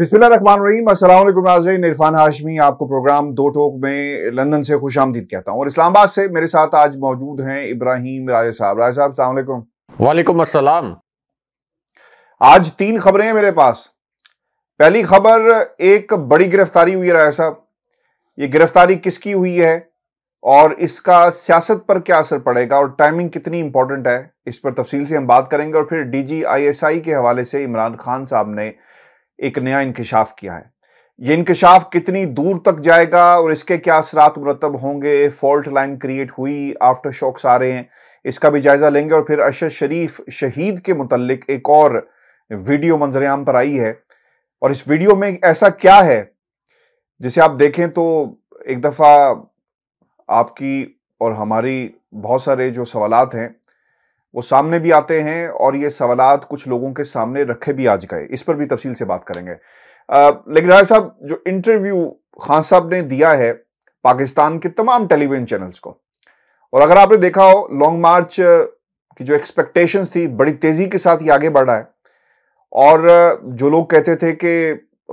इरफान हाशमी आपको प्रोग्राम दो टोक में लंदन से खुश आमदीद कहता हूँ और इस्लामाबाद से मेरे साथ आज मौजूद हैं इब्राहिम राजे साहब राजे साहब वालेकुम असलम आज तीन खबरें हैं मेरे पास पहली खबर एक बड़ी गिरफ्तारी हुई है राय साहब ये गिरफ्तारी किसकी हुई है और इसका सियासत पर क्या असर पड़ेगा और टाइमिंग कितनी इंपॉर्टेंट है इस पर तफसील से हम बात करेंगे और फिर आई के हवाले से इमरान खान साहब ने एक नया इंकशाफ किया है ये इंकशाफ कितनी दूर तक जाएगा और इसके क्या असरात मुरतब होंगे फॉल्ट लाइन क्रिएट हुई आफ्टर शॉक्स आ रहे हैं इसका भी जायज़ा लेंगे और फिर अरशद शरीफ शहीद के मुतलिक एक और वीडियो मंजरेआम पर आई है और इस वीडियो में ऐसा क्या है जिसे आप देखें तो एक दफ़ा आपकी और हमारी बहुत सारे जो सवालत हैं वो सामने भी आते हैं और ये सवाल कुछ लोगों के सामने रखे भी आज गए इस पर भी तफसील से बात करेंगे आ, लेकिन राय साहब जो इंटरव्यू खान साहब ने दिया है पाकिस्तान के तमाम टेलीविजन चैनल्स को और अगर आपने देखा हो लॉन्ग मार्च की जो एक्सपेक्टेशंस थी बड़ी तेज़ी के साथ ये आगे बढ़ रहा है और जो लोग कहते थे कि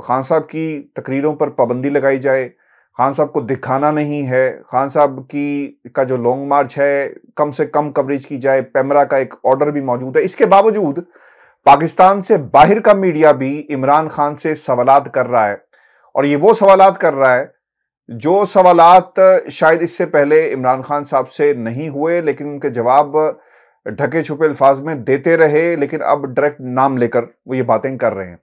खान साहब की तकरीरों पर पाबंदी लगाई जाए खान साहब को दिखाना नहीं है खान साहब की का जो लॉन्ग मार्च है कम से कम कवरेज की जाए पैमरा का एक ऑर्डर भी मौजूद है इसके बावजूद पाकिस्तान से बाहर का मीडिया भी इमरान खान से सवालत कर रहा है और ये वो सवालत कर रहा है जो सवालत शायद इससे पहले इमरान खान साहब से नहीं हुए लेकिन उनके जवाब ढके छुपे अल्फाज में देते रहे लेकिन अब डायरेक्ट नाम लेकर वो ये बातें कर रहे हैं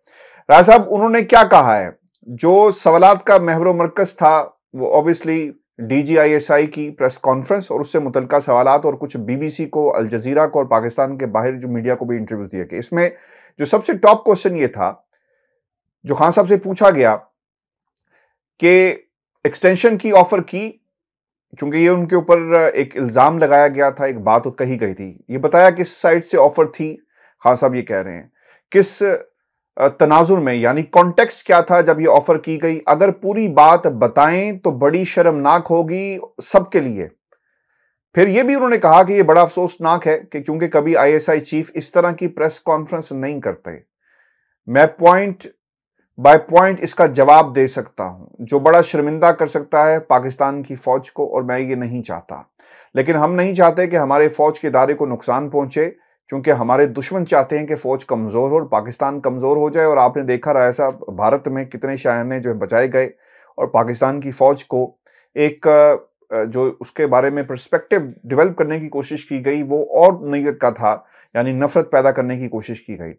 राय साहब उन्होंने क्या कहा है जो सवालत का महवर मरकज था वो obviously D G I S I की प्रेस कॉन्फ्रेंस और उससे मुतल सवाल और कुछ बी बी सी को अलजीरा को और पाकिस्तान के बाहर जो मीडिया को भी इंटरव्यूज दिए गए इसमें जो सबसे टॉप क्वेश्चन ये था जो खान साहब से पूछा गया कि एक्सटेंशन की ऑफर की क्योंकि ये उनके ऊपर एक इल्ज़ाम लगाया गया था एक बात कही गई थी ये बताया किस साइड से ऑफर थी खान साहब ये कह रहे हैं किस तनाजुर में यानी कॉन्टेक्स्ट क्या था जब ये ऑफर की गई अगर पूरी बात बताएं तो बड़ी शर्मनाक होगी सबके लिए फिर यह भी उन्होंने कहा कि यह बड़ा अफसोसनाक है कि क्योंकि कभी आईएसआई चीफ इस तरह की प्रेस कॉन्फ्रेंस नहीं करते मैं पॉइंट बाय पॉइंट इसका जवाब दे सकता हूं जो बड़ा शर्मिंदा कर सकता है पाकिस्तान की फौज को और मैं ये नहीं चाहता लेकिन हम नहीं चाहते कि हमारे फौज के इदारे को नुकसान पहुंचे क्योंकि हमारे दुश्मन चाहते हैं कि फ़ौज कमज़ोर हो और पाकिस्तान कमज़ोर हो जाए और आपने देखा रहा ऐसा भारत में कितने शायने जो है बचाए गए और पाकिस्तान की फ़ौज को एक जो उसके बारे में परस्पेक्टिव डेवलप करने की कोशिश की गई वो और नीयत का था यानी नफ़रत पैदा करने की कोशिश की गई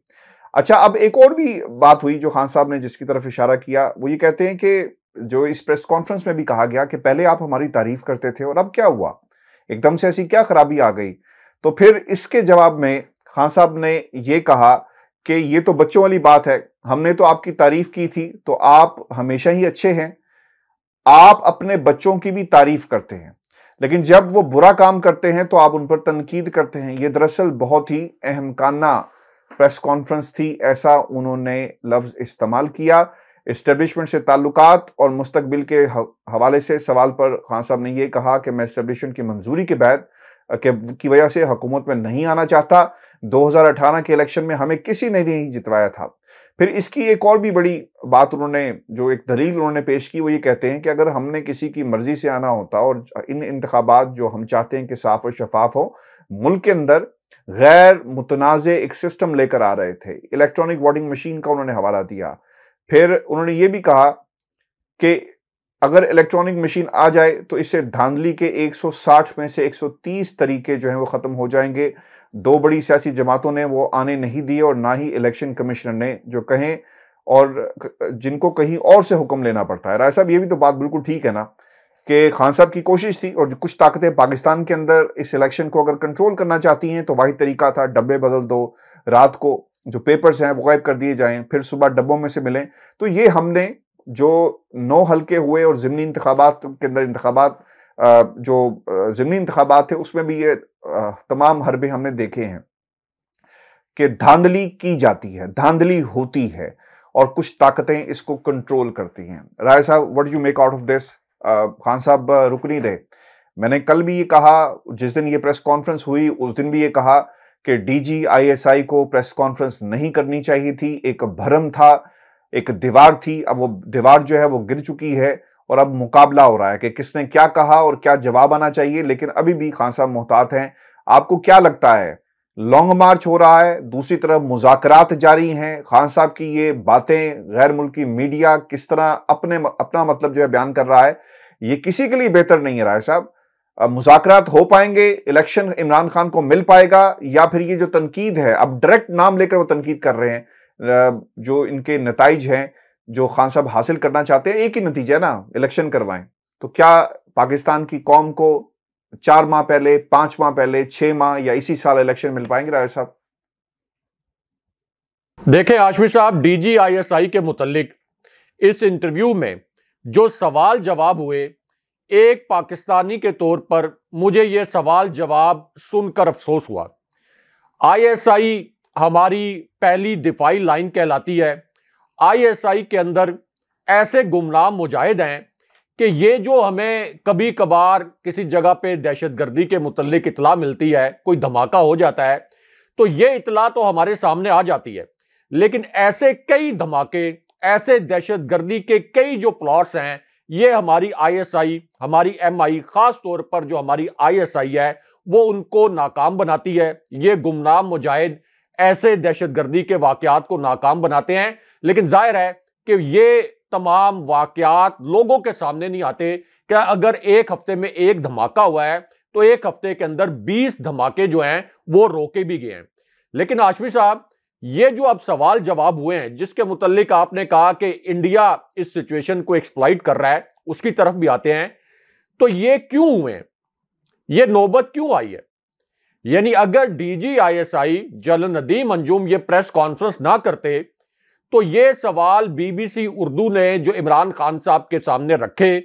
अच्छा अब एक और भी बात हुई जो खान साहब ने जिसकी तरफ इशारा किया वो ये कहते हैं कि जो इस प्रेस कॉन्फ्रेंस में भी कहा गया कि पहले आप हमारी तारीफ करते थे और अब क्या हुआ एकदम से ऐसी क्या खराबी आ गई तो फिर इसके जवाब में खान साहब ने यह कहा कि ये तो बच्चों वाली बात है हमने तो आपकी तारीफ की थी तो आप हमेशा ही अच्छे हैं आप अपने बच्चों की भी तारीफ करते हैं लेकिन जब वो बुरा काम करते हैं तो आप उन पर तनकीद करते हैं ये दरअसल बहुत ही अहमकाना प्रेस कॉन्फ्रेंस थी ऐसा उन्होंने लफ्ज़ इस्तेमाल किया इस्टेब्लिशमेंट से ताल्लुकात और मुस्तबिल के हवाले से सवाल पर खान साहब ने यह कहा कि मैं इस्टेब्लिशमेंट की मंजूरी के बाद के की वजह से हुकूमत में नहीं आना चाहता 2018 के इलेक्शन में हमें किसी ने नहीं जितवाया था फिर इसकी एक और भी बड़ी बात उन्होंने जो एक दलील उन्होंने पेश की वो ये कहते हैं कि अगर हमने किसी की मर्ज़ी से आना होता और इन इंतबात जो हम चाहते हैं कि साफ़ और शफाफ हो मुल्क के अंदर गैर मुतनाज़ एक सिस्टम लेकर आ रहे थे इलेक्ट्रॉनिक वोटिंग मशीन का उन्होंने हवाला दिया फिर उन्होंने ये भी कहा कि अगर इलेक्ट्रॉनिक मशीन आ जाए तो इससे धांधली के 160 में से 130 तरीके जो हैं वो ख़त्म हो जाएंगे दो बड़ी सियासी जमातों ने वो आने नहीं दिए और ना ही इलेक्शन कमिश्नर ने जो कहें और जिनको कहीं और से हुक्म लेना पड़ता है राय साहब ये भी तो बात बिल्कुल ठीक है ना कि खान साहब की कोशिश थी और कुछ ताकतें पाकिस्तान के अंदर इस इलेक्शन को अगर कंट्रोल करना चाहती हैं तो वही तरीका था डब्बे बदल दो रात को जो पेपर्स हैं वो गायब कर दिए जाएं फिर सुबह डब्बों में से मिलें तो ये हमने जो नौ हल्के हुए और ज़मनी इंतबात के अंदर इंतबात जो ज़मनी इंतबात थे उसमें भी ये तमाम हरबे हमने देखे हैं कि धांधली की जाती है धांधली होती है और कुछ ताकतें इसको कंट्रोल करती हैं राय साहब what you make out of this Khan साहब रुक नहीं रहे मैंने कल भी ये कहा जिस दिन ये प्रेस कॉन्फ्रेंस हुई उस दिन भी ये कहा कि डीजीआईएसआई को प्रेस कॉन्फ्रेंस नहीं करनी चाहिए थी एक भ्रम था एक दीवार थी अब वो दीवार जो है वो गिर चुकी है और अब मुकाबला हो रहा है कि किसने क्या कहा और क्या जवाब आना चाहिए लेकिन अभी भी खान साहब मोहतात हैं आपको क्या लगता है लॉन्ग मार्च हो रहा है दूसरी तरफ मुजाकर जारी हैं खान साहब की ये बातें गैर मुल्की मीडिया किस तरह अपने अपना मतलब जो है बयान कर रहा है ये किसी के लिए बेहतर नहीं है राय साहब मुजाकर हो पाएंगे इलेक्शन इमरान खान को मिल पाएगा या फिर ये जो तनकीद है अब डायरेक्ट नाम लेकर वो तनकीद कर रहे हैं जो इनके नतज हैं जो खान साहब हासिल करना चाहते हैं एक ही नतीजा ना इलेक्शन करवाएं तो क्या पाकिस्तान की कौम को चार माह पहले पांच माह पहले छह माह या इसी साल इलेक्शन मिल पाएंगे राय साहब देखें आशमी साहब डीजीआईएसआई के मुतलिक इस इंटरव्यू में जो सवाल जवाब हुए एक पाकिस्तानी के तौर पर मुझे यह सवाल जवाब सुनकर अफसोस हुआ आईएसआई हमारी पहली दिफाई लाइन कहलाती है आईएसआई के अंदर ऐसे गुमनाम मुजाहिद हैं कि ये जो हमें कभी कभार किसी जगह पे दहशतगर्दी के मुतलिक इतला मिलती है कोई धमाका हो जाता है तो ये इतला तो हमारे सामने आ जाती है लेकिन ऐसे कई धमाके ऐसे दहशतगर्दी के कई जो प्लॉट्स हैं ये हमारी आईएसआई हमारी एमआई खास तौर पर जो हमारी आईएसआई है वो उनको नाकाम बनाती है ये गुमनाम मुजाहिद ऐसे दहशतगर्दी के वाकत को नाकाम बनाते हैं लेकिन जाहिर है कि ये तमाम वाकत लोगों के सामने नहीं आते क्या अगर एक हफ्ते में एक धमाका हुआ है तो एक हफ्ते के अंदर 20 धमाके जो हैं वो रोके भी गए हैं लेकिन आशमी साहब ये जो अब सवाल जवाब हुए हैं जिसके मुतलिक आपने कहा कि इंडिया इस सिचुएशन को एक्सप्लाइट कर रहा है उसकी तरफ भी आते हैं तो ये क्यों हुए ये नौबत क्यों आई है यानी अगर डीजीआईएसआई जल नदी मंजूम ये प्रेस कॉन्फ्रेंस ना करते तो ये सवाल बीबीसी उर्दू ने जो इमरान खान साहब के सामने रखे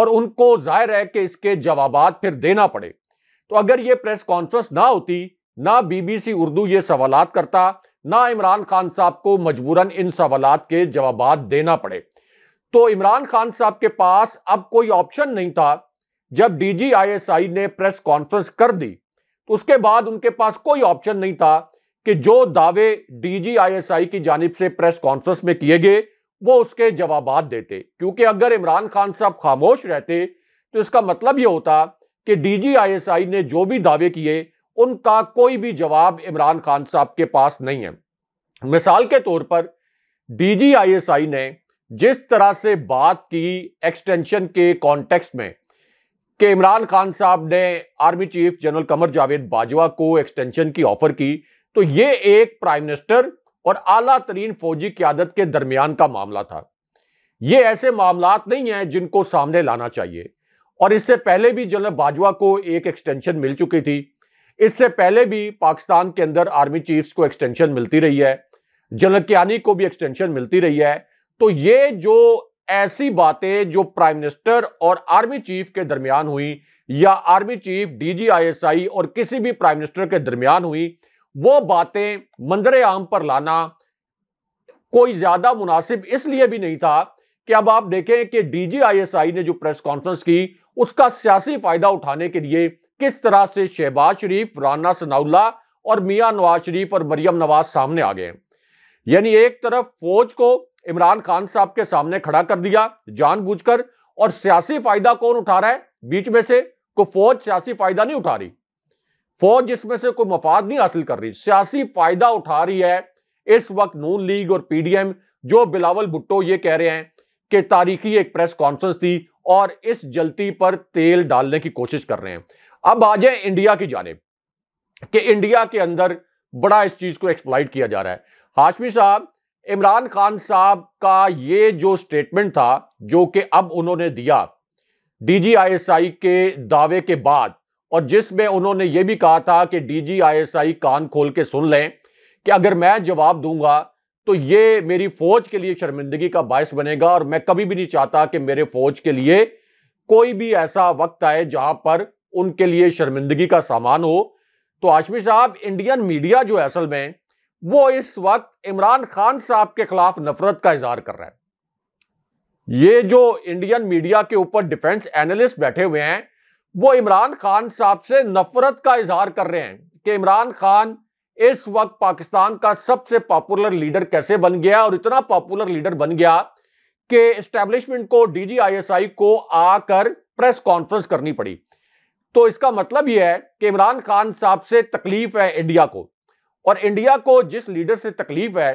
और उनको जाहिर है कि इसके जवाब फिर देना पड़े तो अगर ये प्रेस कॉन्फ्रेंस ना होती ना बीबीसी उर्दू ये सवाल करता ना इमरान खान साहब को मजबूरन इन सवाल के जवाब देना पड़े तो इमरान खान साहब के पास अब कोई ऑप्शन नहीं था जब डीजीआईएसआई ने प्रेस कॉन्फ्रेंस कर दी तो उसके बाद उनके पास कोई ऑप्शन नहीं था कि जो दावे डीजीआईएसआई की जानब से प्रेस कॉन्फ्रेंस में किए गए वो उसके जवाब देते क्योंकि अगर इमरान खान साहब खामोश रहते तो इसका मतलब ये होता कि डीजीआईएसआई ने जो भी दावे किए उनका कोई भी जवाब इमरान खान साहब के पास नहीं है मिसाल के तौर पर डीजीआईएसआई ने जिस तरह से बात की एक्सटेंशन के कॉन्टेक्स्ट में कि इमरान खान साहब ने army chief general Qamar Javed Bajwa को एक्सटेंशन की ऑफर की तो ये एक प्राइम मिनिस्टर और आला तरीन फौजी क्यादत के दरमियान का मामला था ये ऐसे मामला नहीं हैं जिनको सामने लाना चाहिए और इससे पहले भी जनरल बाजवा को एक एक्सटेंशन मिल चुकी थी इससे पहले भी पाकिस्तान के अंदर आर्मी चीफ्स को एक्सटेंशन मिलती रही है जनरल क्यानी को भी एक्सटेंशन मिलती रही है तो ये जो ऐसी बातें जो प्राइम मिनिस्टर और आर्मी चीफ के दरमियान हुई या आर्मी चीफ डीजीआईएसआई और किसी भी प्राइम मिनिस्टर के दरमियान हुई वो बातें मंजर आम पर लाना कोई ज्यादा मुनासिब इसलिए भी नहीं था कि अब आप देखें कि डीजीआईएसआई ने जो प्रेस कॉन्फ्रेंस की उसका सियासी फायदा उठाने के लिए किस तरह से शहबाज शरीफ राना सनाउल्ला और मियां नवाज शरीफ और मरियम नवाज सामने आ गए यानी एक तरफ फौज को इमरान खान साहब के सामने खड़ा कर दिया जानबूझकर और सियासी फायदा कौन उठा रहा है बीच में से को फौज सियासी फायदा नहीं उठा रही फौज इसमें से कोई मफाद नहीं हासिल कर रही सियासी फायदा उठा रही है इस वक्त नून लीग और पीडीएम जो बिलावल भुट्टो ये कह रहे हैं कि तारीखी एक प्रेस कॉन्फ्रेंस थी और इस जलती पर तेल डालने की कोशिश कर रहे हैं अब आ जाए इंडिया की जानेब कि इंडिया के अंदर बड़ा इस चीज को एक्सप्लाइट किया जा रहा है हाशमी साहब इमरान खान साहब का ये जो स्टेटमेंट था जो कि अब उन्होंने दिया डीजीआईएसआई के दावे के बाद और जिसमें उन्होंने ये भी कहा था कि डीजीआईएसआई कान खोल के सुन लें कि अगर मैं जवाब दूंगा तो ये मेरी फौज के लिए शर्मिंदगी का बायस बनेगा और मैं कभी भी नहीं चाहता कि मेरे फौज के लिए कोई भी ऐसा वक्त आए जहां पर उनके लिए शर्मिंदगी का सामान हो तो आशमी साहब इंडियन मीडिया जो है असल में वो इस वक्त इमरान खान साहब के खिलाफ नफरत का इजहार कर रहा है ये जो इंडियन मीडिया के ऊपर डिफेंस एनालिस्ट बैठे हुए हैं वो इमरान खान साहब से नफरत का इजहार कर रहे हैं कि इमरान खान इस वक्त पाकिस्तान का सबसे पॉपुलर लीडर कैसे बन गया और इतना पॉपुलर लीडर बन गया कि एस्टेब्लिशमेंट को डीजीआईएसआई को आकर प्रेस कॉन्फ्रेंस करनी पड़ी तो इसका मतलब यह है कि इमरान खान साहब से तकलीफ है इंडिया को और इंडिया को जिस लीडर से तकलीफ है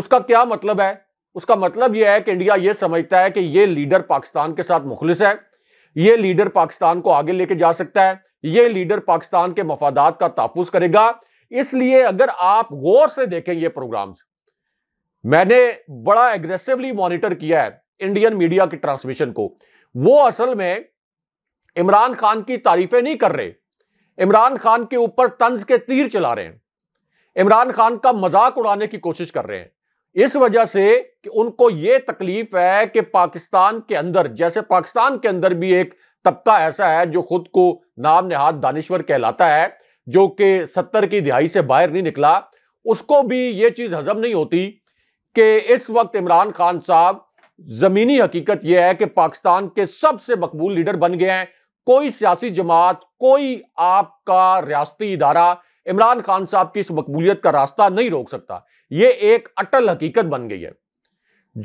उसका क्या मतलब है उसका मतलब यह है कि इंडिया यह समझता है कि यह लीडर पाकिस्तान के साथ मुखलिस है यह लीडर पाकिस्तान को आगे लेके जा सकता है यह लीडर पाकिस्तान के मफादात का तहफुज करेगा इसलिए अगर आप गौर से देखें यह प्रोग्राम मैंने बड़ा एग्रेसिवली मॉनिटर किया है इंडियन मीडिया की ट्रांसमिशन को वो असल में इमरान खान की तारीफें नहीं कर रहे इमरान खान के ऊपर तंज के तीर चला रहे हैं इमरान खान का मजाक उड़ाने की कोशिश कर रहे हैं इस वजह से कि उनको यह तकलीफ है कि पाकिस्तान के अंदर जैसे पाकिस्तान के अंदर भी एक तबका ऐसा है जो खुद को नाम नेहाद दानिश्वर कहलाता है जो कि सत्तर की दिहाई से बाहर नहीं निकला उसको भी ये चीज हजम नहीं होती कि इस वक्त इमरान खान साहब जमीनी हकीकत यह है कि पाकिस्तान के सबसे मकबूल लीडर बन गए हैं कोई सियासी जमात कोई आपका रियाती इदारा इमरान खान साहब की इस मकबूलियत का रास्ता नहीं रोक सकता ये एक अटल हकीकत बन गई है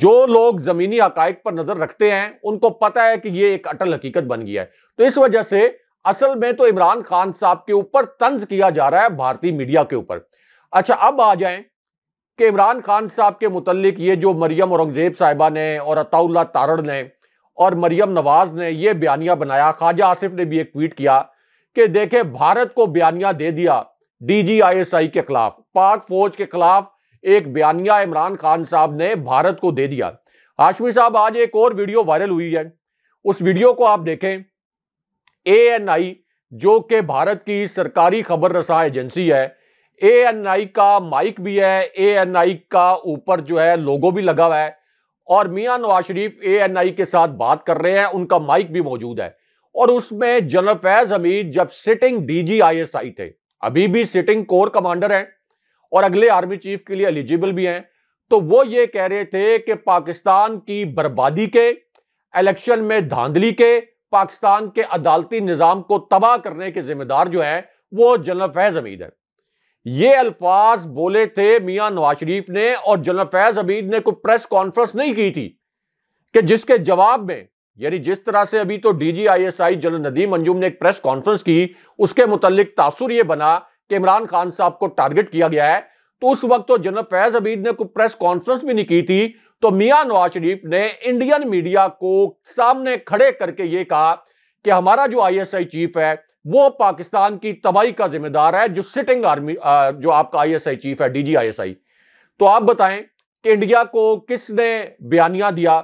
जो लोग जमीनी हकैक पर नजर रखते हैं उनको पता है कि यह एक अटल हकीकत बन गया है तो इस वजह से असल में तो इमरान खान साहब के ऊपर तंज किया जा रहा है भारतीय मीडिया के ऊपर अच्छा अब आ जाए कि इमरान खान साहब के मुतलिक ये जो मरियम औरंगजेब साहिबा ने और अताउल्ला तारड़ ने और मरियम नवाज ने यह बयानिया बनाया ख्वाजा आसिफ ने भी एक ट्वीट किया कि देखे भारत को बयानिया दे दिया डीजीआईएसआई के खिलाफ पाक फौज के खिलाफ एक बयानिया इमरान खान साहब ने भारत को दे दिया हाशमी साहब आज एक और वीडियो वायरल हुई है उस वीडियो को आप देखें एएनआई जो कि भारत की सरकारी खबर रसा एजेंसी है एएनआई का माइक भी है एएनआई का ऊपर जो है लोगो भी लगा हुआ है और मियां नवाज शरीफ एएनआई के साथ बात कर रहे हैं उनका माइक भी मौजूद है और उसमें जनरल फैज हमीद जब सिटिंग डीजीआईएसआई थे अभी भी सिटिंग कोर कमांडर हैं और अगले आर्मी चीफ के लिए एलिजिबल भी हैं तो वो ये कह रहे थे कि पाकिस्तान की बर्बादी के इलेक्शन में धांधली के पाकिस्तान के अदालती निज़ाम को तबाह करने के जिम्मेदार जो है वो जनरल फैज अमीद है ये अल्फाज बोले थे मियां नवाज शरीफ ने और जनरल फैज अमीद ने कोई प्रेस कॉन्फ्रेंस नहीं की थी कि जिसके जवाब में यानी जिस तरह से अभी तो डीजीआईएसआई जनरल नदीम अंजुम ने एक प्रेस कॉन्फ्रेंस की उसके मुतालिक तासुर यह बना कि इमरान खान साहब को टारगेट किया गया है तो उस वक्त तो जनरल फैज अबीद ने कोई प्रेस कॉन्फ्रेंस भी नहीं की थी तो मियां नवाज शरीफ ने इंडियन मीडिया को सामने खड़े करके ये कहा कि हमारा जो आईएसआई चीफ है वो पाकिस्तान की तबाही का जिम्मेदार है जो सिटिंग आर्मी जो आपका आईएसआई चीफ है एस आई तो आप बताएं कि इंडिया को किसने बयानिया दिया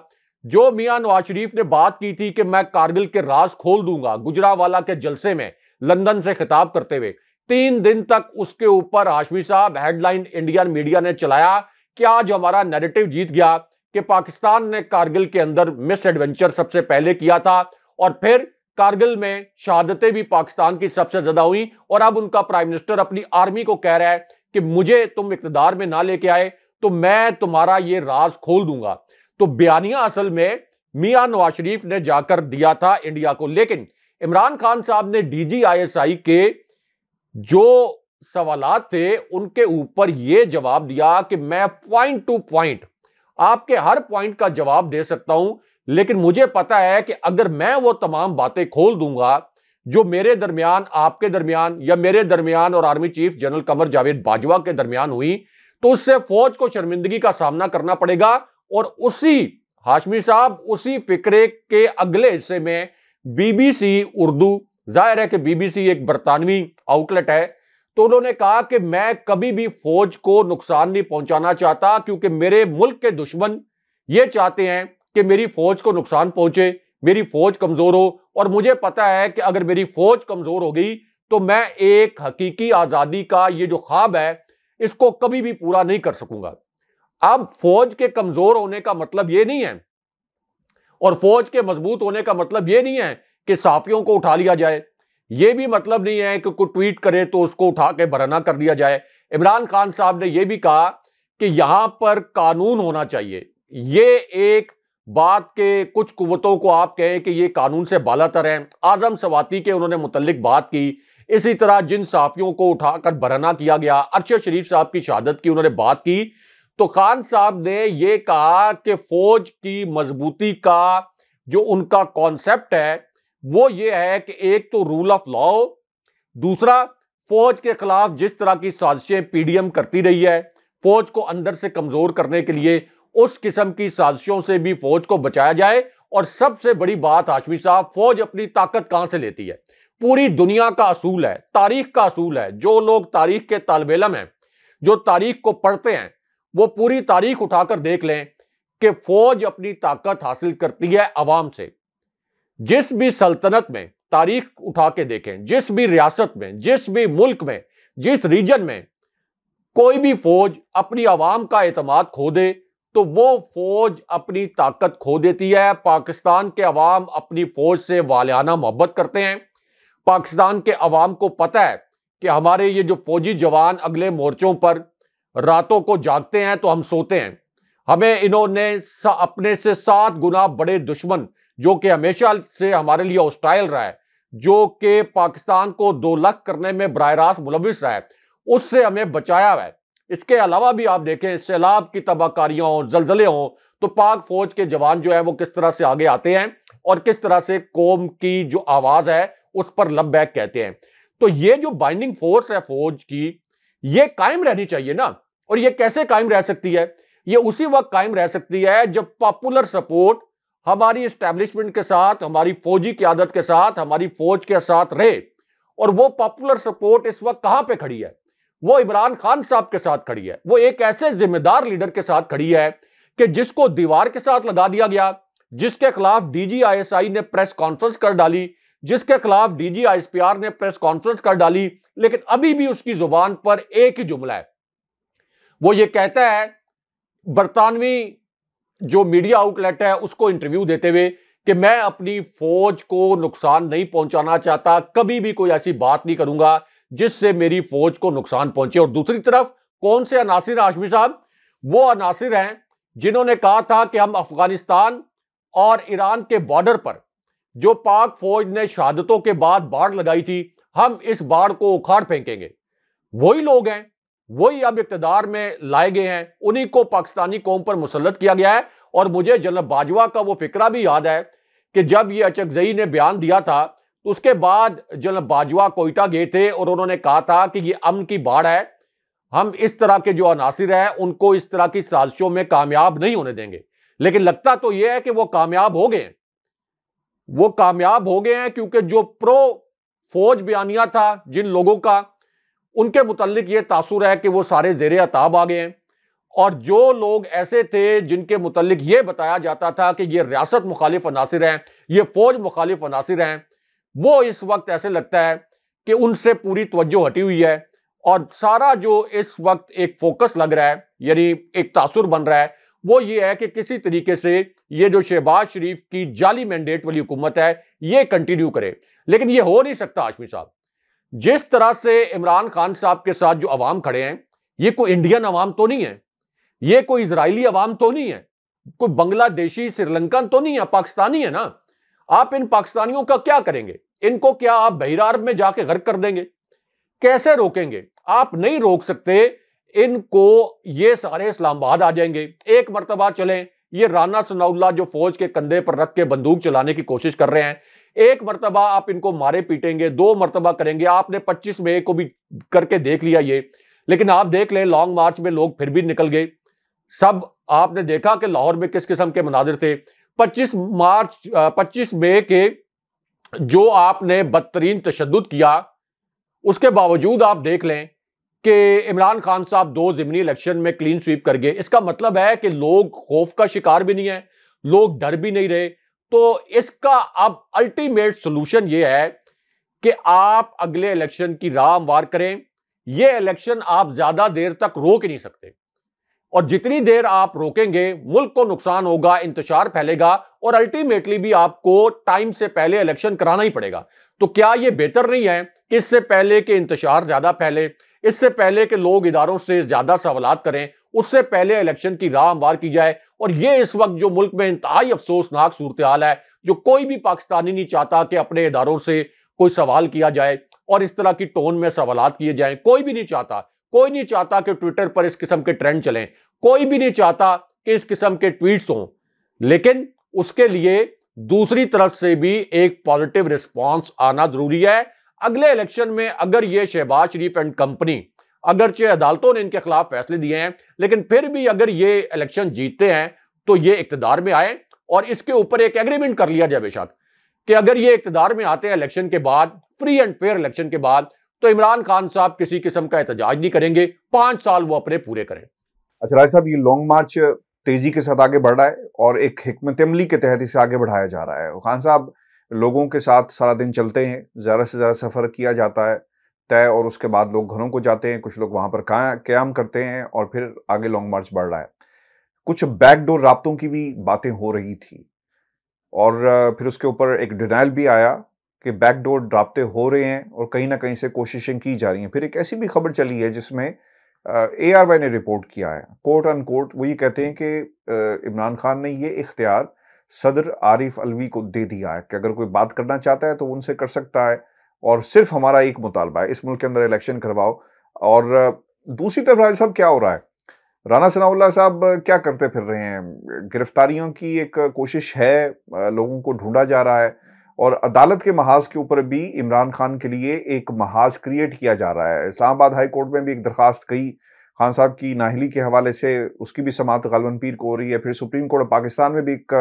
जो मियां नवाज शरीफ ने बात की थी कि मैं कारगिल के राज खोल दूंगा गुजरावाला के जलसे में लंदन से खिताब करते हुए तीन दिन तक उसके ऊपर हाशमी साहब हेडलाइन इंडियन मीडिया ने चलाया कि आज हमारा नेरेटिव जीत गया कि पाकिस्तान ने कारगिल के अंदर मिस एडवेंचर सबसे पहले किया था और फिर कारगिल में शहादतें भी पाकिस्तान की सबसे ज्यादा हुई और अब उनका प्राइम मिनिस्टर अपनी आर्मी को कह रहा है कि मुझे तुम इकतदार में ना लेके आए तो मैं तुम्हारा ये राज खोल दूंगा तो बयानिया असल में मियां नवाज शरीफ ने जाकर दिया था इंडिया को लेकिन इमरान खान साहब ने डीजीआईएसआई के जो सवाल थे उनके ऊपर यह जवाब दिया कि मैं पॉइंट टू पॉइंट आपके हर पॉइंट का जवाब दे सकता हूं लेकिन मुझे पता है कि अगर मैं वो तमाम बातें खोल दूंगा जो मेरे दरमियान आपके दरमियान या मेरे दरमियान और army chief general Qamar Javed Bajwa के दरमियान हुई तो उससे फौज को शर्मिंदगी का सामना करना पड़ेगा और उसी हाशमी साहब उसी फिक्रे के अगले हिस्से में बीबीसी उर्दू जाहिर है कि बीबीसी एक बरतानवी आउटलेट है तो उन्होंने कहा कि मैं कभी भी फौज को नुकसान नहीं पहुंचाना चाहता क्योंकि मेरे मुल्क के दुश्मन ये चाहते हैं कि मेरी फौज को नुकसान पहुंचे मेरी फौज कमजोर हो और मुझे पता है कि अगर मेरी फौज कमजोर हो गई तो मैं एक हकीकी आजादी का ये जो ख्वाब है इसको कभी भी पूरा नहीं कर सकूंगा अब फौज के कमजोर होने का मतलब यह नहीं है और फौज के मजबूत होने का मतलब यह नहीं है कि साफियों को उठा लिया जाए यह भी मतलब नहीं है कि कोई ट्वीट करे तो उसको उठा के भरना कर दिया जाए इमरान खान साहब ने यह भी कहा कि यहां पर कानून होना चाहिए ये एक बात के कुछ कुवतों को आप कहें कि ये कानून से बालातर है आजम सवाती के उन्होंने मुतलिक बात की इसी तरह जिन साफियों को उठाकर भरना किया गया अर्शद शरीफ साहब की शहादत की उन्होंने बात की तो खान साहब ने ये कहा कि फौज की मजबूती का जो उनका कॉन्सेप्ट है वो ये है कि एक तो रूल ऑफ लॉ दूसरा फौज के खिलाफ जिस तरह की साजिशें पीडीएम करती रही है फौज को अंदर से कमजोर करने के लिए उस किस्म की साजिशों से भी फौज को बचाया जाए और सबसे बड़ी बात हाशमी साहब फौज अपनी ताकत कहां से लेती है पूरी दुनिया का असूल है तारीख का असूल है जो लोग तारीख के तालबेलम है हैं जो तारीख को पढ़ते हैं वो पूरी तारीख उठाकर देख लें कि फौज अपनी ताकत हासिल करती है अवाम से जिस भी सल्तनत में तारीख उठा के देखें जिस भी रियासत में जिस भी मुल्क में जिस रीजन में कोई भी फौज अपनी आवाम का अतमाद खो दे तो वो फौज अपनी ताकत खो देती है पाकिस्तान के अवाम अपनी फौज से वालियाना मोहब्बत करते हैं पाकिस्तान के अवाम को पता है कि हमारे ये जो फौजी जवान अगले मोर्चों पर रातों को जागते हैं तो हम सोते हैं हमें इन्होंने अपने से सात गुना बड़े दुश्मन जो कि हमेशा से हमारे लिए ऑस्टाइल रहा है जो कि पाकिस्तान को दो लख करने में बर रास्त मुलविस रहा है उससे हमें बचाया है इसके अलावा भी आप देखें सैलाब की तबाहकारियां हों जलजले हों तो पाक फौज के जवान जो है वो किस तरह से आगे आते हैं और किस तरह से कौम की जो आवाज है उस पर लब बैक कहते हैं तो ये जो बाइंडिंग फोर्स है फौज की ये कायम रहनी चाहिए ना और ये कैसे कायम रह सकती है ये उसी वक्त कायम रह सकती है जब पॉपुलर सपोर्ट हमारी स्टैब्लिशमेंट के साथ हमारी फौजी की आदत के साथ हमारी फौज के साथ रहे और वो पॉपुलर सपोर्ट इस वक्त कहां पे खड़ी है वो इमरान खान साहब के साथ खड़ी है वो एक ऐसे जिम्मेदार लीडर के साथ खड़ी है कि जिसको दीवार के साथ लगा दिया गया जिसके खिलाफ डीजीआईएसआई ने प्रेस कॉन्फ्रेंस कर डाली जिसके खिलाफ डीजी आईएसपीआर ने प्रेस कॉन्फ्रेंस कर डाली लेकिन अभी भी उसकी जुबान पर एक ही जुमला है वो ये कहता है बरतानवी जो मीडिया आउटलेट है उसको इंटरव्यू देते हुए कि मैं अपनी फौज को नुकसान नहीं पहुंचाना चाहता कभी भी कोई ऐसी बात नहीं करूंगा जिससे मेरी फौज को नुकसान पहुंचे और दूसरी तरफ कौन से अनासिर आशमी साहब वो अनासिर हैं जिन्होंने कहा था कि हम अफगानिस्तान और ईरान के बॉर्डर पर जो पाक फौज ने शहादतों के बाद बाढ़ लगाई थी हम इस बाढ़ को उखाड़ फेंकेंगे वही लोग हैं वही अब इकतदार में लाए गए हैं उन्हीं को पाकिस्तानी कौम पर मुसलत किया गया है और मुझे जनरल बाजवा का वो फिक्रा भी याद है कि जब ये अचकजई ने बयान दिया था तो उसके बाद जनरल बाजवा कोयटा गए थे और उन्होंने कहा था कि ये अमन की बाढ़ है हम इस तरह के जो अनासर हैं उनको इस तरह की साजिशों में कामयाब नहीं होने देंगे लेकिन लगता तो यह है कि वो कामयाब हो गए हैं वो कामयाब हो गए हैं क्योंकि जो प्रो फौज बयानिया था जिन लोगों का उनके मुतलिक ये तासुर है कि वो सारे जेर अताब आ गए हैं और जो लोग ऐसे थे जिनके मुतलिक ये बताया जाता था कि ये रियासत मुखालिफ अनासर हैं ये फौज मुखालिफ अनासर हैं वो इस वक्त ऐसे लगता है कि उनसे पूरी तवज्जो हटी हुई है और सारा जो इस वक्त एक फोकस लग रहा है यानी एक तासुर बन रहा है वो ये है कि किसी तरीके से ये जो शहबाज शरीफ की जाली मैंडेट वाली हुकूमत है ये कंटिन्यू करे लेकिन ये हो नहीं सकता आशमी साहब जिस तरह से इमरान खान साहब के साथ जो अवाम खड़े हैं ये कोई इंडियन अवाम तो नहीं है ये कोई इसराइली अवाम तो नहीं है कोई बांग्लादेशी श्रीलंकन तो नहीं है पाकिस्तानी है ना आप इन पाकिस्तानियों का क्या करेंगे इनको क्या आप अरब में जाके गर्क कर देंगे कैसे रोकेंगे आप नहीं रोक सकते इनको ये सारे इस्लामाबाद आ जाएंगे एक मरतबा चले ये राना सनाउल्ला जो फौज के कंधे पर रख के बंदूक चलाने की कोशिश कर रहे हैं एक मरतबा आप इनको मारे पीटेंगे दो मरतबा करेंगे आपने 25 मई को भी करके देख लिया ये लेकिन आप देख लें लॉन्ग मार्च में लोग फिर भी निकल गए सब आपने देखा कि लाहौर में किस किस्म के मनाजिर थे 25 मार्च 25 मई के जो आपने बदतरीन तशद किया उसके बावजूद आप देख लें कि इमरान खान साहब दो ज़मनी इलेक्शन में क्लीन स्वीप कर गए इसका मतलब है कि लोग खौफ का शिकार भी नहीं है लोग डर भी नहीं रहे तो इसका अब अल्टीमेट सोल्यूशन ये है कि आप अगले इलेक्शन की राम वार करें यह इलेक्शन आप ज़्यादा देर तक रोक नहीं सकते और जितनी देर आप रोकेंगे मुल्क को नुकसान होगा इंतजार फैलेगा और अल्टीमेटली भी आपको टाइम से पहले इलेक्शन कराना ही पड़ेगा तो क्या यह बेहतर नहीं है कि इससे पहले कि इंतजार ज़्यादा फैले इससे पहले कि लोग इदारों से ज्यादा सवालत करें उससे पहले इलेक्शन की राह हमवार की जाए और ये इस वक्त जो मुल्क में इंतहाई अफसोसनाक सूरत हाल है जो कोई भी पाकिस्तानी नहीं चाहता कि अपने इदारों से कोई सवाल किया जाए और इस तरह की टोन में सवाल किए जाएं कोई भी नहीं चाहता कोई नहीं चाहता कि ट्विटर पर इस किस्म के ट्रेंड चलें कोई भी नहीं चाहता कि इस किस्म के ट्वीट्स हों लेकिन उसके लिए दूसरी तरफ से भी एक पॉजिटिव रिस्पॉन्स आना जरूरी है अगले इलेक्शन में अगर ये शहबाज शरीफ एंड कंपनी अगरचे अदालतों ने इनके खिलाफ फैसले दिए हैं लेकिन फिर भी अगर ये इलेक्शन जीतते हैं तो ये इकतदार में आए और इसके ऊपर एक एग्रीमेंट कर लिया जाए बेशक कि अगर ये इकतदार में आते हैं इलेक्शन के बाद फ्री एंड फेयर इलेक्शन के बाद तो इमरान खान साहब किसी किस्म का एहतजाज नहीं करेंगे पांच साल वो अपने पूरे करें अच्छा राज साहब ये लॉन्ग मार्च तेजी के साथ आगे बढ़ रहा है और एक हमत अमली के तहत इसे आगे बढ़ाया जा रहा है खान साहब लोगों के साथ सारा दिन चलते हैं ज़्यादा से ज़्यादा सफ़र किया जाता है तय और उसके बाद लोग घरों को जाते हैं कुछ लोग वहाँ पर क्याम करते हैं और फिर आगे लॉन्ग मार्च बढ़ रहा है कुछ बैकडोर रबतों की भी बातें हो रही थी और फिर उसके ऊपर एक डिनाइल भी आया कि बैकडोर रबते हो रहे हैं और कहीं ना कहीं से कोशिशें की जा रही हैं फिर एक ऐसी भी खबर चली है जिसमें ए आर वाई ने रिपोर्ट किया है कोर्ट अन कोर्ट वो ये कहते हैं कि इमरान खान ने ये इख्तियार सदर आरिफ अलवी को दे दिया है कि अगर कोई बात करना चाहता है तो उनसे कर सकता है और सिर्फ हमारा एक मुतालबा है इस मुल्क के अंदर इलेक्शन करवाओ और दूसरी तरफ राज साहब क्या हो रहा है राना सनाउल्ला साहब क्या करते फिर रहे हैं गिरफ्तारियों की एक कोशिश है लोगों को ढूंढा जा रहा है और अदालत के महाज के ऊपर भी इमरान खान के लिए एक महाज क्रिएट किया जा रहा है इस्लामाबाद हाई कोर्ट में भी एक दरख्वास्त गई खान साहब की नाहली के हवाले से उसकी भी समात गलवन पीर को हो रही है फिर सुप्रीम कोर्ट ऑफ पाकिस्तान में भी एक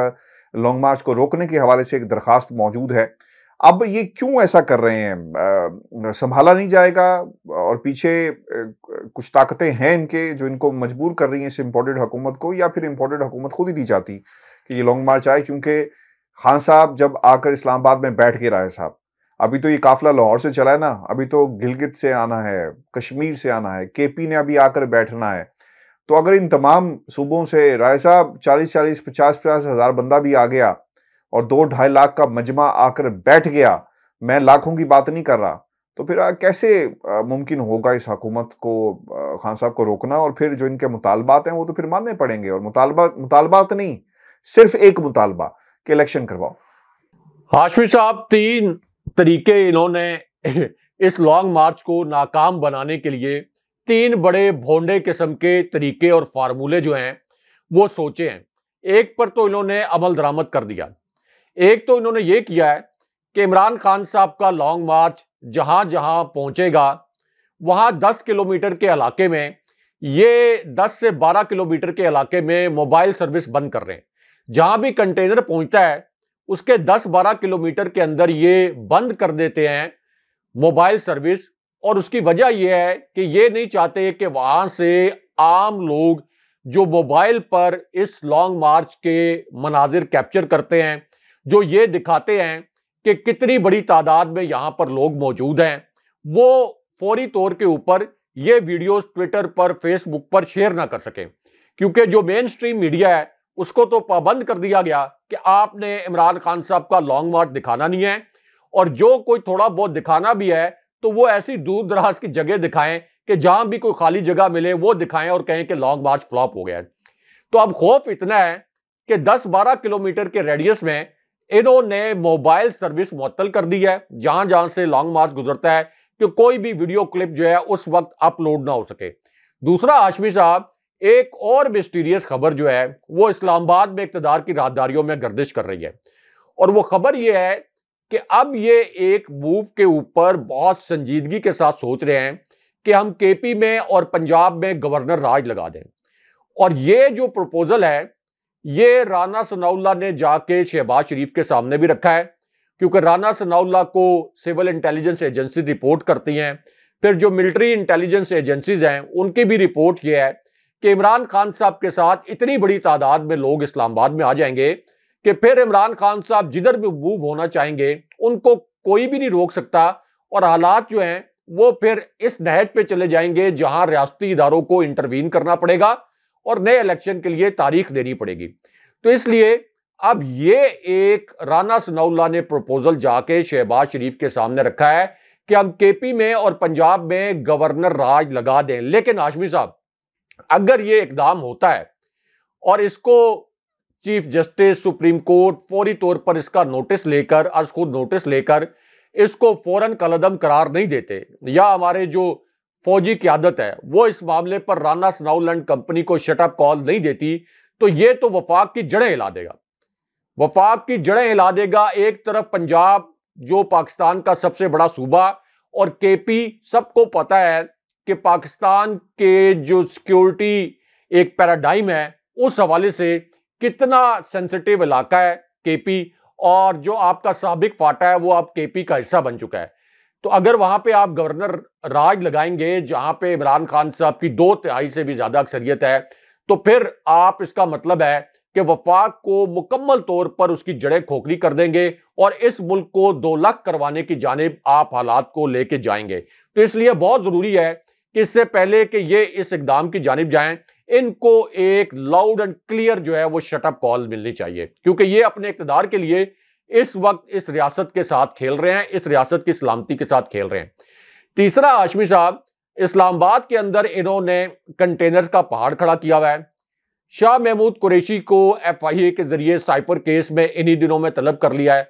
लॉन्ग मार्च को रोकने के हवाले से एक दरख्वास्त मौजूद है अब ये क्यों ऐसा कर रहे हैं संभाला नहीं जाएगा और पीछे कुछ ताकतें हैं इनके जो इनको मजबूर कर रही हैं इस इम्पोर्टेड हुकूमत को या फिर इम्पोर्टेड हुकूमत खुद ही नहीं चाहती कि ये लॉन्ग मार्च आए क्योंकि खान साहब जब आकर इस्लामाबाद में बैठ के राय साहब अभी तो ये काफिला लाहौर से चला है ना अभी तो गिलगित से आना है कश्मीर से आना है केपी ने अभी आकर बैठना है तो अगर इन तमाम सूबों से राय साहब चालीस चालीस पचास पचास हज़ार बंदा भी आ गया और दो ढाई लाख का मजमा आकर बैठ गया मैं लाखों की बात नहीं कर रहा तो फिर कैसे मुमकिन होगा इस हकूमत को खान साहब को रोकना और फिर जो इनके मुतालबात हैं वो तो फिर मानने पड़ेंगे और मुतालबा मुतालबात नहीं सिर्फ एक मुतालबा कि इलेक्शन करवाओ हाशमी साहब तीन तरीके इन्होंने इस लॉन्ग मार्च को नाकाम बनाने के लिए तीन बड़े भोंडे किस्म के तरीके और फार्मूले जो हैं वो सोचे हैं एक पर तो इन्होंने अमल दरामद कर दिया एक तो इन्होंने ये किया है कि इमरान खान साहब का लॉन्ग मार्च जहां जहां पहुंचेगा वहां 10 किलोमीटर के इलाके में ये 10 से 12 किलोमीटर के इलाके में मोबाइल सर्विस बंद कर रहे हैं जहां भी कंटेनर पहुंचता है उसके 10-12 किलोमीटर के अंदर ये बंद कर देते हैं मोबाइल सर्विस और उसकी वजह यह है कि ये नहीं चाहते कि वहां से आम लोग जो मोबाइल पर इस लॉन्ग मार्च के मनाजिर कैप्चर करते हैं जो ये दिखाते हैं कि कितनी बड़ी तादाद में यहाँ पर लोग मौजूद हैं वो फौरी तौर के ऊपर ये वीडियोस ट्विटर पर फेसबुक पर शेयर ना कर सकें क्योंकि जो मेन स्ट्रीम मीडिया है उसको तो पाबंद कर दिया गया कि आपने इमरान खान साहब का लॉन्ग मार्च दिखाना नहीं है और जो कोई थोड़ा बहुत दिखाना भी है तो वो ऐसी दूर दराज की जगह दिखाएं कि जहां भी कोई खाली जगह मिले वो दिखाएं और कहें कि लॉन्ग मार्च फ्लॉप हो गया तो अब खौफ इतना है कि 10-12 किलोमीटर के रेडियस में इन्होंने मोबाइल सर्विस मुतल कर दी है जहां जहां से लॉन्ग मार्च गुजरता है कि कोई भी वीडियो क्लिप जो है उस वक्त अपलोड ना हो सके दूसरा आशमी साहब एक और मिस्टीरियस खबर जो है वो इस्लामाबाद में इकतदार की राहदारियों में गर्दिश कर रही है और वो खबर ये है कि अब ये एक मूव के ऊपर बहुत संजीदगी के साथ सोच रहे हैं कि हम केपी में और पंजाब में गवर्नर राज लगा दें और ये जो प्रपोजल है ये राना सनाउल्ला ने जाके शहबाज शरीफ के सामने भी रखा है क्योंकि राना सनाउल्ला को सिविल इंटेलिजेंस एजेंसी रिपोर्ट करती हैं फिर जो मिलिट्री इंटेलिजेंस एजेंसीज हैं उनकी भी रिपोर्ट ये है कि इमरान खान साहब के साथ इतनी बड़ी तादाद में लोग इस्लामाबाद में आ जाएंगे कि फिर इमरान खान साहब जिधर भी मूव होना चाहेंगे उनको कोई भी नहीं रोक सकता और हालात जो हैं वो फिर इस नहज पे चले जाएंगे जहां रियासती इदारों को इंटरवीन करना पड़ेगा और नए इलेक्शन के लिए तारीख देनी पड़ेगी तो इसलिए अब ये एक राना सनाउल्ला ने प्रपोजल जाके शहबाज शरीफ के सामने रखा है कि हम केपी में और पंजाब में गवर्नर राज लगा दें लेकिन आशमी साहब अगर ये इकदाम होता है और इसको चीफ जस्टिस सुप्रीम कोर्ट फौरी तौर पर इसका नोटिस लेकर आज खुद नोटिस लेकर इसको फौरन कलदम करार नहीं देते या हमारे जो फौजी की आदत है वो इस मामले पर राना स्नाउलैंड कंपनी को शटअप कॉल नहीं देती तो ये तो वफाक की जड़ें हिला देगा वफाक की जड़ें हिला देगा एक तरफ पंजाब जो पाकिस्तान का सबसे बड़ा सूबा और केपी सबको पता है कि पाकिस्तान के जो सिक्योरिटी एक पैराडाइम है उस हवाले से कितना सेंसिटिव इलाका है केपी और जो आपका सबक फाटा है वो आप केपी का हिस्सा बन चुका है तो अगर वहां पे आप गवर्नर राज लगाएंगे जहां पे इमरान खान साहब की दो तिहाई से भी ज्यादा अक्सरियत है तो फिर आप इसका मतलब है कि वफाक को मुकम्मल तौर पर उसकी जड़ें खोखली कर देंगे और इस मुल्क को दो लाख करवाने की जानब आप हालात को लेके जाएंगे तो इसलिए बहुत जरूरी है इससे पहले कि ये इस इकदाम की जानब जाएं इनको एक लाउड एंड क्लियर जो है वो शटअप कॉल मिलनी चाहिए क्योंकि ये अपने इकतदार के लिए इस वक्त इस रियासत के साथ खेल रहे हैं इस रियासत की सलामती के साथ खेल रहे हैं तीसरा आशमी साहब इस्लामाबाद के अंदर इन्होंने कंटेनर्स का पहाड़ खड़ा किया हुआ है शाह महमूद कुरैशी को एफ आई ए के जरिए साइपर केस में इन्हीं दिनों में तलब कर लिया है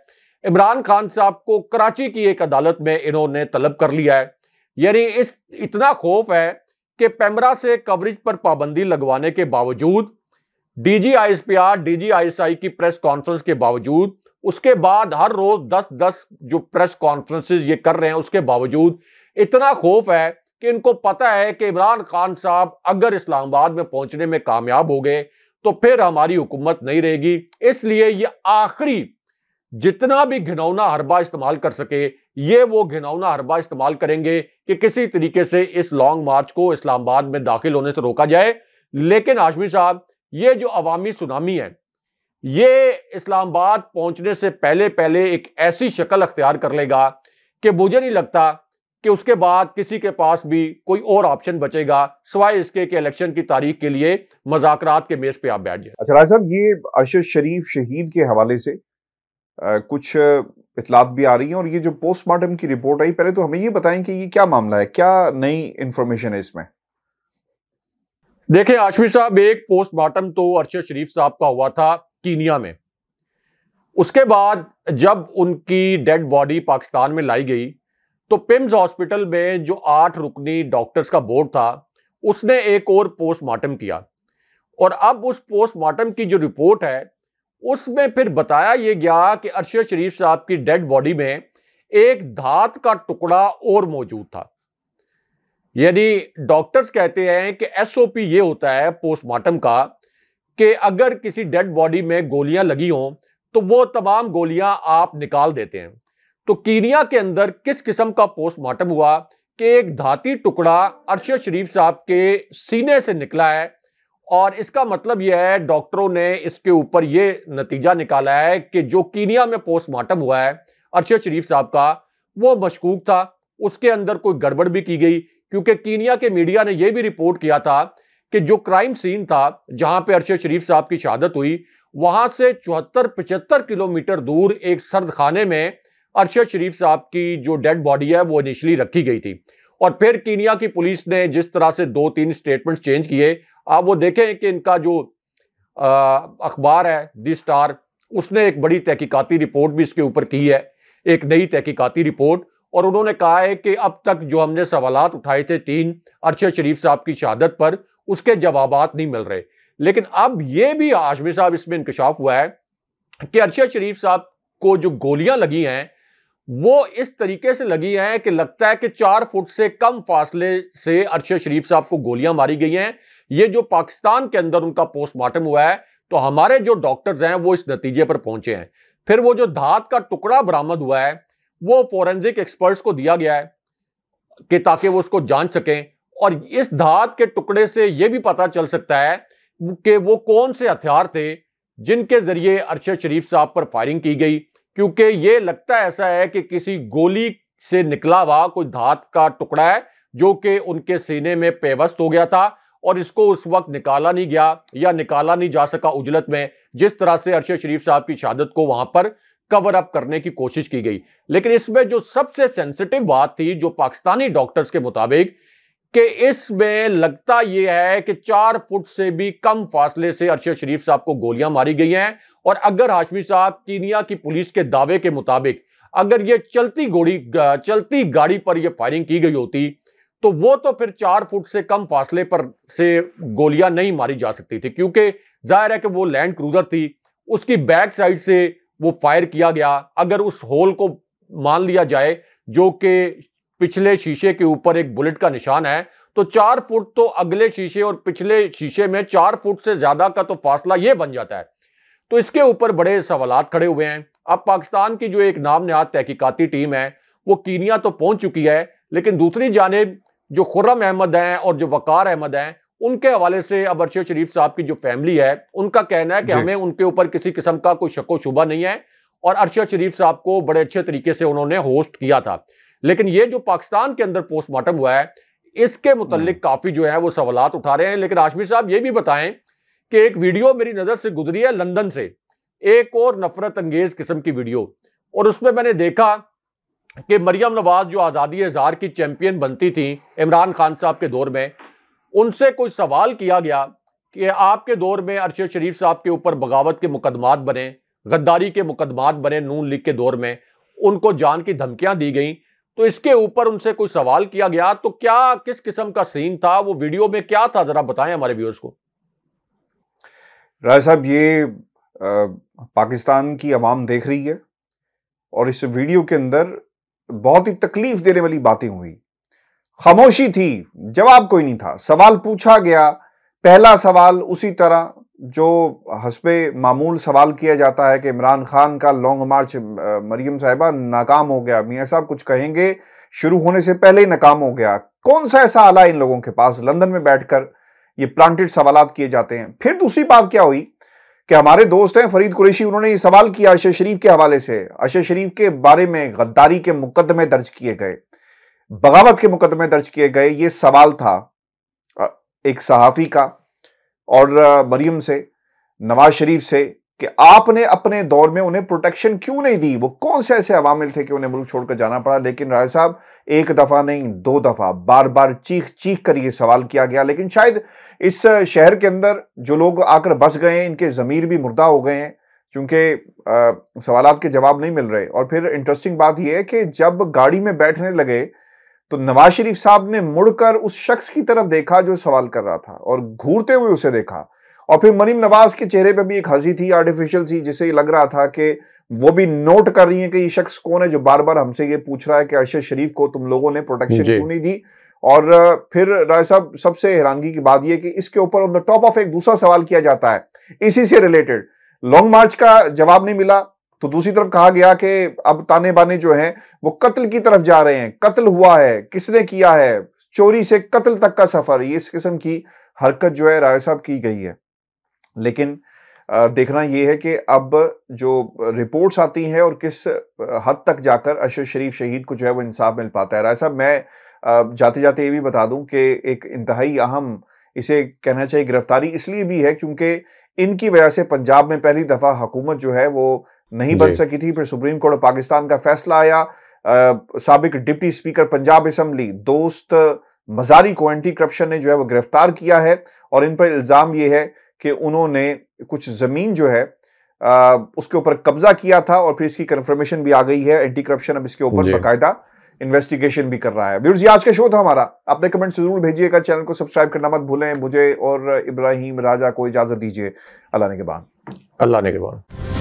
इमरान खान साहब को कराची की एक अदालत में इन्होंने तलब कर लिया है यानी इस इतना खौफ है कि पैमरा से कवरेज पर पाबंदी लगवाने के बावजूद जी आई एस आई की प्रेस कॉन्फ्रेंस के बावजूद उसके बाद हर रोज 10-10 जो प्रेस कॉन्फ्रेंसेस ये कर रहे हैं उसके बावजूद इतना खौफ है कि इनको पता है कि इमरान खान साहब अगर इस्लामाबाद में पहुंचने में कामयाब हो गए तो फिर हमारी हुकूमत नहीं रहेगी इसलिए ये आखिरी जितना भी घिनौना हरबा इस्तेमाल कर सके ये वो घिनौना हरबा इस्तेमाल करेंगे कि किसी तरीके से इस लॉन्ग मार्च को इस्लामाबाद में दाखिल होने से रोका जाए लेकिन आजमी साहब ये जो अवामी सुनामी है ये इस्लामाबाद पहुंचने से पहले पहले एक ऐसी शक्ल अख्तियार कर लेगा कि मुझे नहीं लगता कि उसके बाद किसी के पास भी कोई और ऑप्शन बचेगा सिवाय इसके कि इलेक्शन की तारीख के लिए मजाक के मेज पे आप बैठ जाए अच्छा राज साहब ये अरशद शरीफ शहीद के हवाले से कुछ इतलात भी आ रही हैं और ये जो पोस्टमार्टम की रिपोर्ट आई पहले तो हमें ये बताएं कि ये क्या मामला है क्या नई इंफॉर्मेशन है इसमें देखिए आशमी साहब एक पोस्टमार्टम तो अरशद शरीफ साहब का हुआ था कीनिया में उसके बाद जब उनकी डेड बॉडी पाकिस्तान में लाई गई तो पिम्स हॉस्पिटल में जो आठ रुकनी डॉक्टर्स का बोर्ड था उसने एक और पोस्टमार्टम किया और अब उस पोस्टमार्टम की जो रिपोर्ट है उसमें फिर बताया यह गया कि अरशद शरीफ साहब की डेड बॉडी में एक धात का टुकड़ा और मौजूद था यानी डॉक्टर्स कहते हैं कि एसओपी ये होता है पोस्टमार्टम का कि अगर किसी डेड बॉडी में गोलियां लगी हों तो वो तमाम गोलियां आप निकाल देते हैं तो कीनिया के अंदर किस किस्म का पोस्टमार्टम हुआ कि एक धाती टुकड़ा अरशद शरीफ साहब के सीने से निकला है और इसका मतलब यह है डॉक्टरों ने इसके ऊपर ये नतीजा निकाला है कि जो कीनिया में पोस्टमार्टम हुआ है अरशद शरीफ साहब का वो मशकूक था उसके अंदर कोई गड़बड़ भी की गई क्योंकि कीनिया के मीडिया ने यह भी रिपोर्ट किया था कि जो क्राइम सीन था जहां पे अरशद शरीफ साहब की शहादत हुई वहां से चौहत्तर पचहत्तर किलोमीटर दूर एक सर्द खाने में अरशद शरीफ साहब की जो डेड बॉडी है वो इनिशली रखी गई थी और फिर कीनिया की पुलिस ने जिस तरह से दो तीन स्टेटमेंट चेंज किए आप वो देखें कि इनका जो अखबार है दी स्टार उसने एक बड़ी तहकीकती रिपोर्ट भी इसके ऊपर की है एक नई तहकीकती रिपोर्ट और उन्होंने कहा है कि अब तक जो हमने सवाल उठाए थे तीन अरशद शरीफ साहब की शहादत पर उसके जवाब नहीं मिल रहे लेकिन अब यह भी आजमी साहब इसमें इंकशाफ हुआ है कि अरशद शरीफ साहब को जो गोलियां लगी हैं वो इस तरीके से लगी हैं कि लगता है कि चार फुट से कम फासले से अरशद शरीफ साहब को गोलियां मारी गई हैं ये जो पाकिस्तान के अंदर उनका पोस्टमार्टम हुआ है तो हमारे जो डॉक्टर्स हैं वो इस नतीजे पर पहुंचे हैं फिर वो जो धात का टुकड़ा बरामद हुआ है वो फॉरेंसिक एक्सपर्ट्स को दिया गया है कि ताकि वो उसको जांच सकें और इस धात के टुकड़े से ये भी पता चल सकता है कि वो कौन से हथियार थे जिनके जरिए अरशद शरीफ साहब पर फायरिंग की गई क्योंकि ये लगता ऐसा है कि किसी गोली से निकला हुआ कोई धात का टुकड़ा है जो कि उनके सीने में पेवस्त हो गया था और इसको उस वक्त निकाला नहीं गया या निकाला नहीं जा सका उजलत में जिस तरह से अरशद शरीफ साहब की शहादत को वहां पर कवर अप करने की कोशिश की गई लेकिन इसमें जो सबसे सेंसिटिव बात थी जो पाकिस्तानी डॉक्टर्स के मुताबिक कि इसमें लगता यह है कि चार फुट से भी कम फासले से अरशद शरीफ साहब को गोलियां मारी गई हैं और अगर हाशमी साहब कीनिया की पुलिस के दावे के मुताबिक अगर ये चलती गोड़ी चलती गाड़ी पर यह फायरिंग की गई होती तो वो तो फिर चार फुट से कम फासले पर से गोलियां नहीं मारी जा सकती थी क्योंकि जाहिर है कि वो लैंड क्रूजर थी उसकी बैक साइड से वो फायर किया गया अगर उस होल को मान लिया जाए जो कि पिछले शीशे के ऊपर एक बुलेट का निशान है तो चार फुट तो अगले शीशे और पिछले शीशे में चार फुट से ज्यादा का तो फासला यह बन जाता है तो इसके ऊपर बड़े सवाल खड़े हुए हैं अब पाकिस्तान की जो एक नाम नहाद तहकीकती टीम है वो कीनिया तो पहुंच चुकी है लेकिन दूसरी जानेब जो खुर्रम अहमद हैं और जो वकार अहमद हैं उनके हवाले से अब अरशद शरीफ साहब की जो फैमिली है उनका कहना है कि हमें उनके ऊपर किसी किस्म का कोई शको शुबा नहीं है और अरशद शरीफ साहब को बड़े अच्छे तरीके से उन्होंने होस्ट किया था लेकिन ये जो पाकिस्तान के अंदर पोस्टमार्टम हुआ है इसके मुतलिक हम्म। काफ़ी जो है वो सवालत उठा रहे हैं लेकिन आशमी साहब ये भी बताएं कि एक वीडियो मेरी नज़र से गुजरी है लंदन से एक और नफरत अंगेज किस्म की वीडियो और उसमें मैंने देखा कि मरियम नवाज जो आज़ादी इजहार की चैंपियन बनती थी इमरान खान साहब के दौर में उनसे कुछ सवाल किया गया कि आपके दौर में अरशद शरीफ साहब के ऊपर बगावत के मुकदमात बने गद्दारी के मुकदमात बने नून लीग के दौर में उनको जान की धमकियां दी गई तो इसके ऊपर उनसे कुछ सवाल किया गया तो क्या किस किस्म का सीन था वो वीडियो में क्या था जरा बताएं हमारे व्यूअर्स को राय साहब ये आ, पाकिस्तान की आवाम देख रही है और इस वीडियो के अंदर बहुत ही तकलीफ देने वाली बातें हुई खामोशी थी जवाब कोई नहीं था सवाल पूछा गया पहला सवाल उसी तरह जो हसबे मामूल सवाल किया जाता है कि इमरान खान का लॉन्ग मार्च मरियम साहिबा नाकाम हो गया मियाँ साहब कुछ कहेंगे शुरू होने से पहले ही नाकाम हो गया कौन सा ऐसा आला इन लोगों के पास लंदन में बैठकर ये प्लांटेड सवाल किए जाते हैं फिर दूसरी बात क्या हुई कि हमारे दोस्त हैं फरीद कुरेशी उन्होंने ये सवाल किया अशर शरीफ के हवाले से अशर शरीफ के बारे में गद्दारी के मुकदमे दर्ज किए गए बगावत के मुकदमे दर्ज किए गए ये सवाल था एक सहाफ़ी का और मरीम से नवाज शरीफ से कि आपने अपने दौर में उन्हें प्रोटेक्शन क्यों नहीं दी वो कौन से ऐसे अवामिल थे कि उन्हें मुल्क छोड़कर जाना पड़ा लेकिन राय साहब एक दफ़ा नहीं दो दफ़ा बार बार चीख चीख कर ये सवाल किया गया लेकिन शायद इस शहर के अंदर जो लोग आकर बस गए इनके ज़मीर भी मुर्दा हो गए हैं क्योंकि सवाल के जवाब नहीं मिल रहे और फिर इंटरेस्टिंग बात यह है कि जब गाड़ी में बैठने लगे तो नवाज शरीफ साहब ने मुड़कर उस शख्स की तरफ देखा जो सवाल कर रहा था और घूरते हुए उसे देखा और फिर मरीम नवाज के चेहरे पर भी एक हंसी थी आर्टिफिशियल सी जिसे लग रहा था कि वो भी नोट कर रही है कि ये शख्स कौन है जो बार बार हमसे ये पूछ रहा है कि अरशद शरीफ को तुम लोगों ने प्रोटेक्शन क्यों नहीं दी और फिर राय साहब सबसे हैरानगी की बात यह कि इसके ऊपर ऑन द टॉप ऑफ एक दूसरा सवाल किया जाता है इसी से रिलेटेड लॉन्ग मार्च का जवाब नहीं मिला तो दूसरी तरफ कहा गया कि अब ताने बाने जो हैं वो कत्ल की तरफ जा रहे हैं कत्ल हुआ है किसने किया है चोरी से कत्ल तक का सफर ये इस किस्म की हरकत जो है राय साहब की गई है लेकिन देखना यह है कि अब जो रिपोर्ट्स आती हैं और किस हद तक जाकर अशर शरीफ शहीद को जो है वो इंसाफ मिल पाता है राय साहब मैं जाते जाते ये भी बता दूं कि एक इंतहाई अहम इसे कहना चाहिए गिरफ्तारी इसलिए भी है क्योंकि इनकी वजह से पंजाब में पहली दफ़ा हुकूमत जो है वो नहीं बन सकी थी फिर सुप्रीम कोर्ट ऑफ पाकिस्तान का फैसला आया सबक डिप्टी स्पीकर पंजाब असम्बली दोस्त मजारी को एंटी करप्शन ने जो है वो गिरफ्तार किया है और इन पर इल्ज़ाम ये है कि उन्होंने कुछ ज़मीन जो है आ, उसके ऊपर कब्जा किया था और फिर इसकी कन्फर्मेशन भी आ गई है एंटी करप्शन अब इसके ऊपर बाकायदा इन्वेस्टिगेशन भी कर रहा है व्यूर्स आज का शो था हमारा अपने कमेंट जरूर भेजिएगा चैनल को सब्सक्राइब करना मत भूलें मुझे और इब्राहिम राजा को इजाजत दीजिए अल्लाह ने के बाद अल्लाह ने के बाद